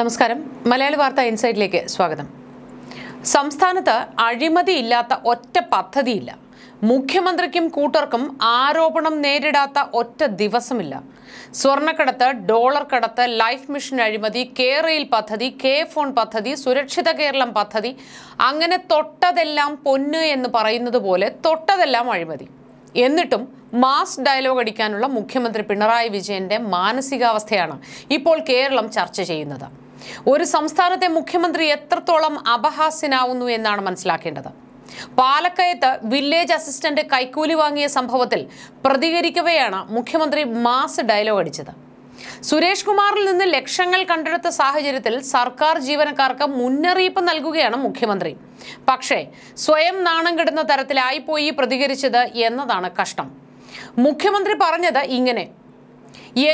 നമസ്കാരം മലയാളി വാർത്ത ഇൻസൈറ്റിലേക്ക് സ്വാഗതം സംസ്ഥാനത്ത് അഴിമതിയില്ലാത്ത ഒറ്റ പദ്ധതിയില്ല മുഖ്യമന്ത്രിക്കും കൂട്ടർക്കും ആരോപണം നേരിടാത്ത ഒറ്റ ദിവസമില്ല സ്വർണ്ണക്കടത്ത് ഡോളർ കടത്ത് ലൈഫ് മിഷൻ അഴിമതി റെയിൽ പദ്ധതി കെ ഫോൺ പദ്ധതി സുരക്ഷിത കേരളം പദ്ധതി അങ്ങനെ തൊട്ടതെല്ലാം പൊന്ന് എന്ന് പറയുന്നത് പോലെ തൊട്ടതെല്ലാം അഴിമതി എന്നിട്ടും മാസ് ഡയലോഗ് അടിക്കാനുള്ള മുഖ്യമന്ത്രി പിണറായി വിജയന്റെ മാനസികാവസ്ഥയാണ് ഇപ്പോൾ കേരളം ചർച്ച ചെയ്യുന്നത് ഒരു സംസ്ഥാനത്തെ മുഖ്യമന്ത്രി എത്രത്തോളം അപഹാസ്യനാവുന്നു എന്നാണ് മനസ്സിലാക്കേണ്ടത് പാലക്കയത്ത് വില്ലേജ് അസിസ്റ്റന്റ് കൈക്കൂലി വാങ്ങിയ സംഭവത്തിൽ പ്രതികരിക്കവെയാണ് മുഖ്യമന്ത്രി മാസ് ഡയലോഗ് അടിച്ചത് സുരേഷ് കുമാറിൽ നിന്ന് ലക്ഷങ്ങൾ കണ്ടെടുത്ത സാഹചര്യത്തിൽ സർക്കാർ ജീവനക്കാർക്ക് മുന്നറിയിപ്പ് നൽകുകയാണ് മുഖ്യമന്ത്രി പക്ഷേ സ്വയം നാണം കെടുന്ന തരത്തിലായിപ്പോയി പ്രതികരിച്ചത് എന്നതാണ് കഷ്ടം മുഖ്യമന്ത്രി പറഞ്ഞത് ഇങ്ങനെ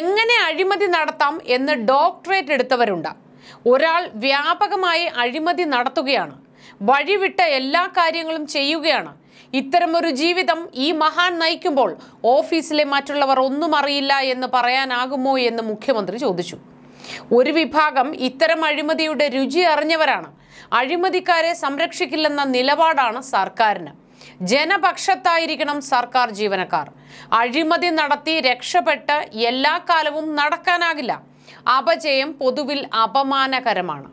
എങ്ങനെ അഴിമതി നടത്താം എന്ന് ഡോക്ടറേറ്റ് എടുത്തവരുണ്ടാകും ഒരാൾ വ്യാപകമായി അഴിമതി നടത്തുകയാണ് വഴിവിട്ട എല്ലാ കാര്യങ്ങളും ചെയ്യുകയാണ് ഇത്തരമൊരു ജീവിതം ഈ മഹാൻ നയിക്കുമ്പോൾ ഓഫീസിലെ മറ്റുള്ളവർ ഒന്നും അറിയില്ല എന്ന് പറയാനാകുമോ എന്ന് മുഖ്യമന്ത്രി ചോദിച്ചു ഒരു വിഭാഗം ഇത്തരം അഴിമതിയുടെ രുചി അറിഞ്ഞവരാണ് അഴിമതിക്കാരെ സംരക്ഷിക്കില്ലെന്ന നിലപാടാണ് സർക്കാരിന് ജനപക്ഷത്തായിരിക്കണം സർക്കാർ ജീവനക്കാർ അഴിമതി നടത്തി രക്ഷപ്പെട്ട് എല്ലാ കാലവും നടക്കാനാകില്ല അപജയം പൊതുവിൽ അപമാനകരമാണ്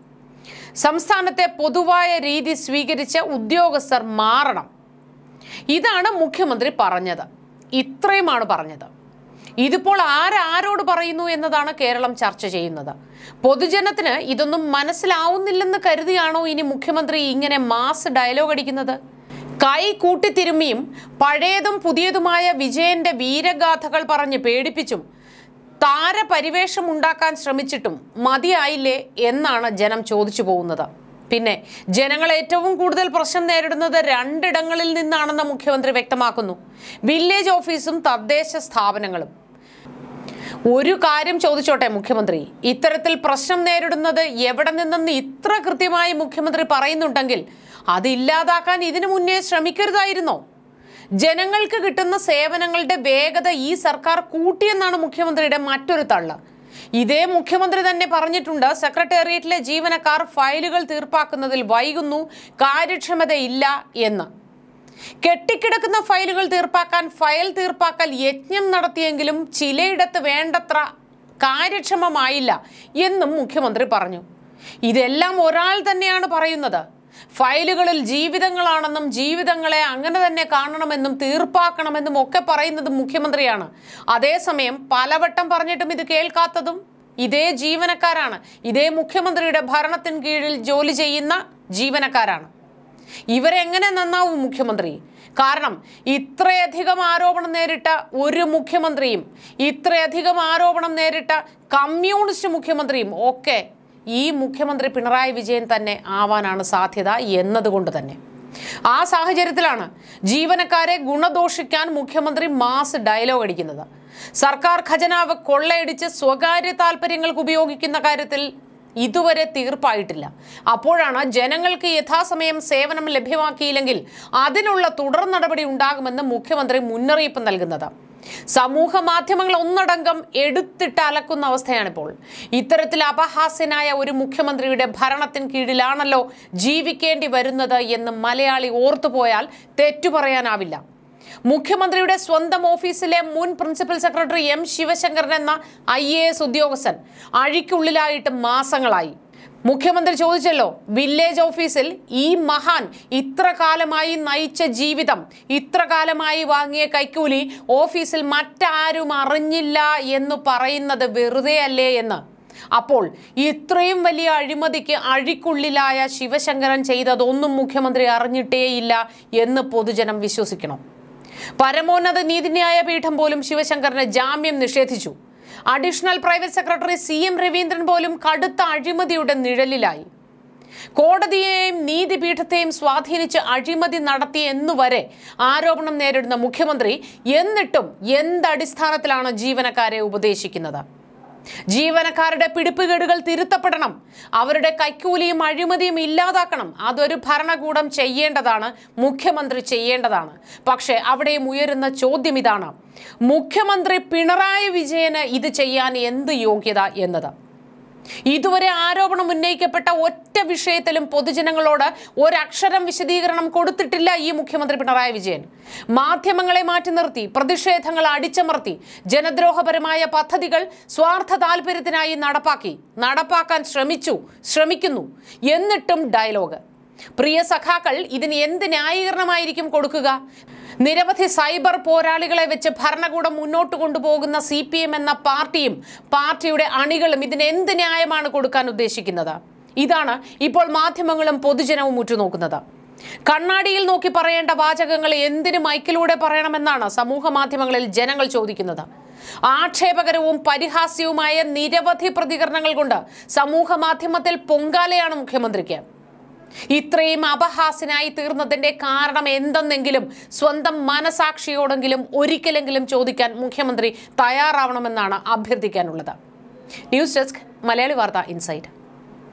സംസ്ഥാനത്തെ പൊതുവായ രീതി സ്വീകരിച്ച ഉദ്യോഗസ്ഥർ മാറണം ഇതാണ് മുഖ്യമന്ത്രി പറഞ്ഞത് ഇത്രയുമാണ് പറഞ്ഞത് ഇതിപ്പോൾ ആരാരോട് പറയുന്നു എന്നതാണ് കേരളം ചർച്ച ചെയ്യുന്നത് പൊതുജനത്തിന് ഇതൊന്നും മനസ്സിലാവുന്നില്ലെന്ന് കരുതിയാണോ ഇനി മുഖ്യമന്ത്രി ഇങ്ങനെ മാസ് ഡയലോഗ് അടിക്കുന്നത് കൈ കൂട്ടിത്തിരുമ്മിയും പഴയതും പുതിയതുമായ വിജയന്റെ വീരഗാഥകൾ പറഞ്ഞ് പേടിപ്പിച്ചും താരപരിവേഷം ഉണ്ടാക്കാൻ ശ്രമിച്ചിട്ടും മതിയായില്ലേ എന്നാണ് ജനം ചോദിച്ചു പോകുന്നത് പിന്നെ ജനങ്ങൾ ഏറ്റവും കൂടുതൽ പ്രശ്നം നേരിടുന്നത് രണ്ടിടങ്ങളിൽ നിന്നാണെന്ന് മുഖ്യമന്ത്രി വ്യക്തമാക്കുന്നു വില്ലേജ് ഓഫീസും തദ്ദേശ സ്ഥാപനങ്ങളും ഒരു കാര്യം ചോദിച്ചോട്ടെ മുഖ്യമന്ത്രി ഇത്തരത്തിൽ പ്രശ്നം നേരിടുന്നത് എവിടെ നിന്നെന്ന് ഇത്ര കൃത്യമായി മുഖ്യമന്ത്രി പറയുന്നുണ്ടെങ്കിൽ അത് ഇല്ലാതാക്കാൻ ഇതിനു മുന്നേ ശ്രമിക്കരുതായിരുന്നോ ജനങ്ങൾക്ക് കിട്ടുന്ന സേവനങ്ങളുടെ വേഗത ഈ സർക്കാർ കൂട്ടിയെന്നാണ് മുഖ്യമന്ത്രിയുടെ മറ്റൊരു തള്ള ഇതേ മുഖ്യമന്ത്രി തന്നെ പറഞ്ഞിട്ടുണ്ട് സെക്രട്ടേറിയറ്റിലെ ജീവനക്കാർ ഫയലുകൾ തീർപ്പാക്കുന്നതിൽ വൈകുന്നു കാര്യക്ഷമതയില്ല എന്ന് കെട്ടിക്കിടക്കുന്ന ഫയലുകൾ തീർപ്പാക്കാൻ ഫയൽ തീർപ്പാക്കൽ യജ്ഞം നടത്തിയെങ്കിലും ചിലയിടത്ത് വേണ്ടത്ര കാര്യക്ഷമമായില്ല എന്നും മുഖ്യമന്ത്രി പറഞ്ഞു ഇതെല്ലാം ഒരാൾ തന്നെയാണ് പറയുന്നത് ഫയലുകളിൽ ജീവിതങ്ങളാണെന്നും ജീവിതങ്ങളെ അങ്ങനെ തന്നെ കാണണമെന്നും തീർപ്പാക്കണമെന്നും ഒക്കെ പറയുന്നത് മുഖ്യമന്ത്രിയാണ് അതേസമയം പലവട്ടം പറഞ്ഞിട്ടും ഇത് കേൾക്കാത്തതും ഇതേ ജീവനക്കാരാണ് ഇതേ മുഖ്യമന്ത്രിയുടെ ഭരണത്തിന് കീഴിൽ ജോലി ചെയ്യുന്ന ജീവനക്കാരാണ് ഇവരെങ്ങനെ നന്നാവും മുഖ്യമന്ത്രി കാരണം ഇത്രയധികം ആരോപണം നേരിട്ട ഒരു മുഖ്യമന്ത്രിയും ഇത്രയധികം ആരോപണം നേരിട്ട കമ്മ്യൂണിസ്റ്റ് മുഖ്യമന്ത്രിയും ഒക്കെ ഈ മുഖ്യമന്ത്രി പിണറായി വിജയൻ തന്നെ ആവാനാണ് സാധ്യത എന്നതുകൊണ്ട് തന്നെ ആ സാഹചര്യത്തിലാണ് ജീവനക്കാരെ ഗുണദോഷിക്കാൻ മുഖ്യമന്ത്രി മാസ് ഡയലോഗ് അടിക്കുന്നത് സർക്കാർ ഖജനാവ് കൊള്ളയടിച്ച് സ്വകാര്യ താല്പര്യങ്ങൾക്ക് ഉപയോഗിക്കുന്ന കാര്യത്തിൽ ഇതുവരെ തീർപ്പായിട്ടില്ല അപ്പോഴാണ് ജനങ്ങൾക്ക് യഥാസമയം സേവനം ലഭ്യമാക്കിയില്ലെങ്കിൽ അതിനുള്ള തുടർ നടപടി ഉണ്ടാകുമെന്ന് മുഖ്യമന്ത്രി മുന്നറിയിപ്പ് നൽകുന്നത് സമൂഹ മാധ്യമങ്ങൾ ഒന്നടങ്കം എടുത്തിട്ട് അലക്കുന്ന അവസ്ഥയാണിപ്പോൾ ഇത്തരത്തിൽ അപഹാസ്യനായ ഒരു മുഖ്യമന്ത്രിയുടെ ഭരണത്തിന് കീഴിലാണല്ലോ ജീവിക്കേണ്ടി വരുന്നത് എന്ന് മലയാളി ഓർത്തുപോയാൽ തെറ്റു പറയാനാവില്ല മുഖ്യമന്ത്രിയുടെ സ്വന്തം ഓഫീസിലെ മുൻ പ്രിൻസിപ്പൽ സെക്രട്ടറി എം ശിവശങ്കരൻ എന്ന ഐ ഉദ്യോഗസ്ഥൻ അഴിക്കുള്ളിലായിട്ട് മാസങ്ങളായി മുഖ്യമന്ത്രി ചോദിച്ചല്ലോ വില്ലേജ് ഓഫീസിൽ ഈ മഹാൻ ഇത്ര കാലമായി നയിച്ച ജീവിതം ഇത്ര കാലമായി വാങ്ങിയ കൈക്കൂലി ഓഫീസിൽ മറ്റാരും അറിഞ്ഞില്ല എന്ന് പറയുന്നത് വെറുതെ അല്ലേ എന്ന് അപ്പോൾ ഇത്രയും വലിയ അഴിമതിക്ക് അഴിക്കുള്ളിലായ ശിവശങ്കരൻ ചെയ്തതൊന്നും മുഖ്യമന്ത്രി അറിഞ്ഞിട്ടേയില്ല എന്ന് പൊതുജനം വിശ്വസിക്കണം പരമോന്നത നീതിന്യായ പീഠം പോലും ശിവശങ്കറിന് ജാമ്യം നിഷേധിച്ചു additional private secretary C M Raveendran പോലും കടുത്ത അഴിമതിയുടെ നിഴലിലായി കോടതിയെയും നീതിപീഠത്തെയും സ്വാധീനിച്ച് അഴിമതി നടത്തി എന്നുവരെ ആരോപണം നേരിടുന്ന മുഖ്യമന്ത്രി എന്നിട്ടും എന്തടിസ്ഥാനത്തിലാണ് ജീവനക്കാരെ ഉപദേശിക്കുന്നത് ജീവനക്കാരുടെ പിടിപ്പുകേടുകൾ തിരുത്തപ്പെടണം അവരുടെ കൈക്കൂലിയും അഴിമതിയും ഇല്ലാതാക്കണം അതൊരു ഭരണകൂടം ചെയ്യേണ്ടതാണ് മുഖ്യമന്ത്രി ചെയ്യേണ്ടതാണ് പക്ഷേ അവിടെയും ഉയരുന്ന ചോദ്യം ഇതാണ് മുഖ്യമന്ത്രി പിണറായി വിജയന് ഇത് ചെയ്യാൻ എന്ത് യോഗ്യത എന്നത് ഇതുവരെ ആരോപണം ഉന്നയിക്കപ്പെട്ട ഒറ്റ വിഷയത്തിലും പൊതുജനങ്ങളോട് ഒരക്ഷരം വിശദീകരണം കൊടുത്തിട്ടില്ല ഈ മുഖ്യമന്ത്രി പിണറായി വിജയൻ മാധ്യമങ്ങളെ മാറ്റി നിർത്തി പ്രതിഷേധങ്ങൾ അടിച്ചമർത്തി ജനദ്രോഹപരമായ പദ്ധതികൾ സ്വാർത്ഥ താല്പര്യത്തിനായി നടപ്പാക്കി നടപ്പാക്കാൻ ശ്രമിച്ചു ശ്രമിക്കുന്നു എന്നിട്ടും ഡയലോഗ് പ്രിയ സഖാക്കൾ ഇതിന് എന്ത് ന്യായീകരണമായിരിക്കും കൊടുക്കുക നിരവധി സൈബർ പോരാളികളെ വെച്ച് ഭരണകൂടം മുന്നോട്ട് കൊണ്ടുപോകുന്ന സി പി എം എന്ന പാർട്ടിയും പാർട്ടിയുടെ അണികളും ഇതിന് എന്ത് ന്യായമാണ് കൊടുക്കാൻ ഉദ്ദേശിക്കുന്നത് ഇതാണ് ഇപ്പോൾ മാധ്യമങ്ങളും പൊതുജനവും ഉറ്റുനോക്കുന്നത് കണ്ണാടിയിൽ നോക്കി പറയേണ്ട വാചകങ്ങൾ എന്തിനു മൈക്കിലൂടെ പറയണമെന്നാണ് സമൂഹ മാധ്യമങ്ങളിൽ ജനങ്ങൾ ചോദിക്കുന്നത് ആക്ഷേപകരവും പരിഹാസ്യവുമായ നിരവധി പ്രതികരണങ്ങൾ കൊണ്ട് സമൂഹ മാധ്യമത്തിൽ പൊങ്കാലയാണ് മുഖ്യമന്ത്രിക്ക് ഇത്രയും അപഹാസനായി തീർന്നതിന്റെ കാരണം എന്തെന്നെങ്കിലും സ്വന്തം മനസാക്ഷിയോടെങ്കിലും ഒരിക്കലെങ്കിലും ചോദിക്കാൻ മുഖ്യമന്ത്രി തയ്യാറാവണമെന്നാണ് അഭ്യർത്ഥിക്കാനുള്ളത് ന്യൂസ് ഡെസ്ക് മലയാളി വാർത്ത ഇൻസൈറ്റ്